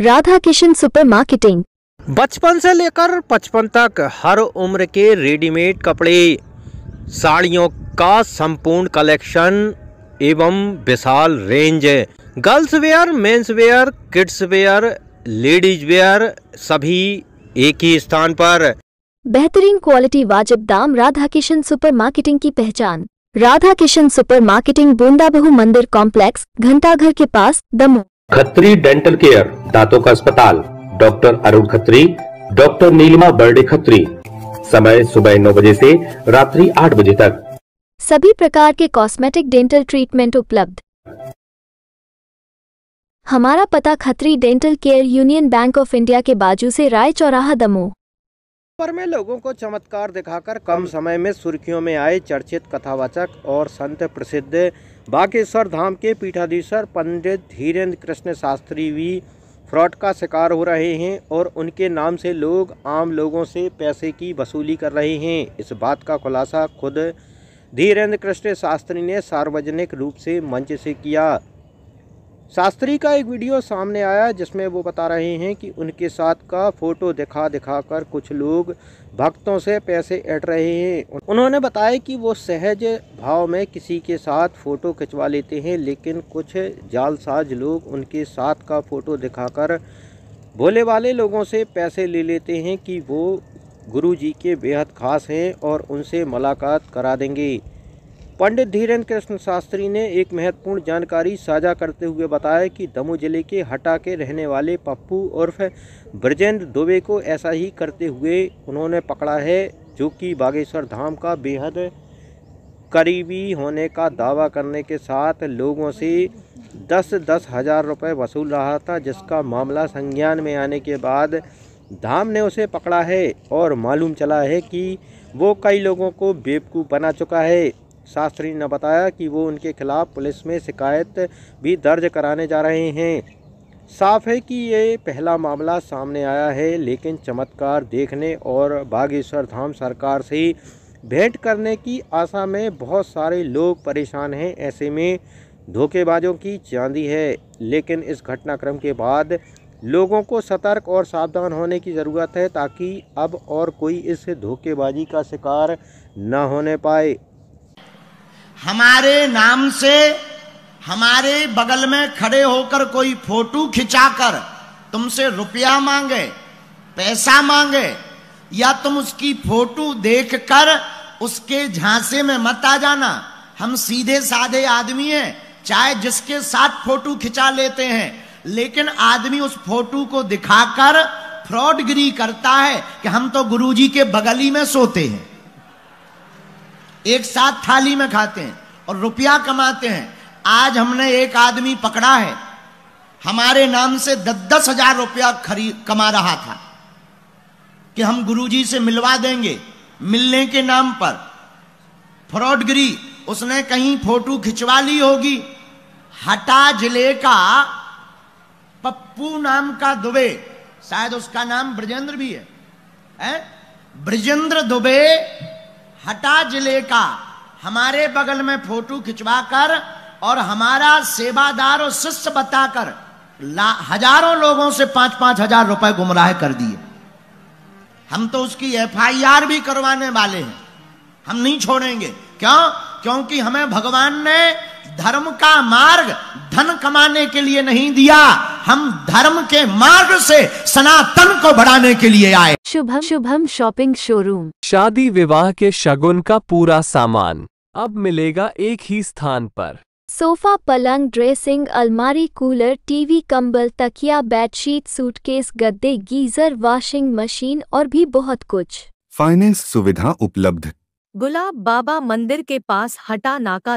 Radha Kishan super marketing बचपन से लेकर पचपन तक हर उम्र के रेडीमेड कपड़े साड़ियों का संपूर्ण कलेक्शन एवं विशाल range girls wear mens wear kids wear ladies wear सभी एक ही स्थान पर बेहतरीन क्वालिटी वाजिब दाम राधा किशन सुपर मार्केटिंग की पहचान राधा किशन सुपर मार्केटिंग बूंदाबहू मंदिर कॉम्प्लेक्स घंटाघर के पास दमोह खत्री डेंटल केयर दांतों का अस्पताल डॉक्टर अरुण खत्री डॉक्टर नीलिमा बर्डे खत्री समय सुबह नौ बजे से रात्रि आठ बजे तक सभी प्रकार के कॉस्मेटिक डेंटल ट्रीटमेंट उपलब्ध हमारा पता Khatri dental care Union Bank of India के बाजू से राय चौराहा दमोह पर में लोगों को चमत्कार दिखाकर कम समय में सुर्खियों में आए चर्चित कथावाचक और संत प्रसिद्ध बागेश्वर धाम के पीठाधीश्वर पंडित धीरेन्द्र कृष्ण शास्त्री भी फ्रॉड का शिकार हो रहे हैं और उनके नाम से लोग आम लोगों से पैसे की वसूली कर रहे हैं इस बात का खुलासा खुद धीरेन्द्र कृष्ण शास्त्री ने सार्वजनिक रूप से मंच से किया शास्त्री का एक वीडियो सामने आया जिसमें वो बता रहे हैं कि उनके साथ का फ़ोटो दिखा दिखा कर कुछ लोग भक्तों से पैसे ऐट रहे हैं उन्होंने बताया कि वो सहज भाव में किसी के साथ फ़ोटो खिंचवा लेते हैं लेकिन कुछ जालसाज लोग उनके साथ का फ़ोटो दिखाकर भोले वाले लोगों से पैसे ले लेते हैं कि वो गुरु जी के बेहद ख़ास हैं और उनसे मुलाकात करा देंगे पंडित धीरेन्द्र कृष्ण शास्त्री ने एक महत्वपूर्ण जानकारी साझा करते हुए बताया कि दमोह जिले के हटा के रहने वाले पप्पू उर्फ ब्रजेंद्र दुबे को ऐसा ही करते हुए उन्होंने पकड़ा है जो कि बागेश्वर धाम का बेहद करीबी होने का दावा करने के साथ लोगों से दस दस हज़ार रुपये वसूल रहा था जिसका मामला संज्ञान में आने के बाद धाम ने उसे पकड़ा है और मालूम चला है कि वो कई लोगों को बेवकूफ़ बना चुका है शास्त्री ने बताया कि वो उनके खिलाफ पुलिस में शिकायत भी दर्ज कराने जा रहे हैं साफ है कि ये पहला मामला सामने आया है लेकिन चमत्कार देखने और बागेश्वर धाम सरकार से भेंट करने की आशा में बहुत सारे लोग परेशान हैं ऐसे में धोखेबाजों की चांदी है लेकिन इस घटनाक्रम के बाद लोगों को सतर्क और सावधान होने की ज़रूरत है ताकि अब और कोई इस धोखेबाजी का शिकार न होने पाए हमारे नाम से हमारे बगल में खड़े होकर कोई फोटो खिंचाकर तुमसे रुपया मांगे पैसा मांगे या तुम उसकी फोटो देखकर उसके झांसे में मत आ जाना हम सीधे साधे आदमी हैं चाहे जिसके साथ फोटो खिंचा लेते हैं लेकिन आदमी उस फोटो को दिखाकर फ्रॉडगिरी करता है कि हम तो गुरुजी के बगली में सोते हैं एक साथ थाली में खाते हैं और रुपया कमाते हैं आज हमने एक आदमी पकड़ा है हमारे नाम से दस दस हजार रुपया खरीद कमा रहा था कि हम गुरुजी से मिलवा देंगे मिलने के नाम पर फ्रॉडगिरी उसने कहीं फोटो खिंचवा ली होगी हटा जिले का पप्पू नाम का दुबे शायद उसका नाम ब्रजेंद्र भी है, है? ब्रजेंद्र दुबे हटा जिले का हमारे बगल में फोटो खिंचवा कर और हमारा सेवादार और शिष्य बताकर हजारों लोगों से पांच पांच हजार रुपए गुमराह कर दिए हम तो उसकी एफआईआर भी करवाने वाले हैं हम नहीं छोड़ेंगे क्यों क्योंकि हमें भगवान ने धर्म का मार्ग धन कमाने के लिए नहीं दिया हम धर्म के मार्ग से सनातन को बढ़ाने के लिए आए शुभम शुभम शॉपिंग शोरूम शादी विवाह के शगुन का पूरा सामान अब मिलेगा एक ही स्थान पर सोफा पलंग ड्रेसिंग अलमारी कूलर टीवी कंबल तकिया बेडशीट सूटकेस गद्दे गीजर वॉशिंग मशीन और भी बहुत कुछ फाइनेंस सुविधा उपलब्ध गुलाब बाबा मंदिर के पास हटा नाका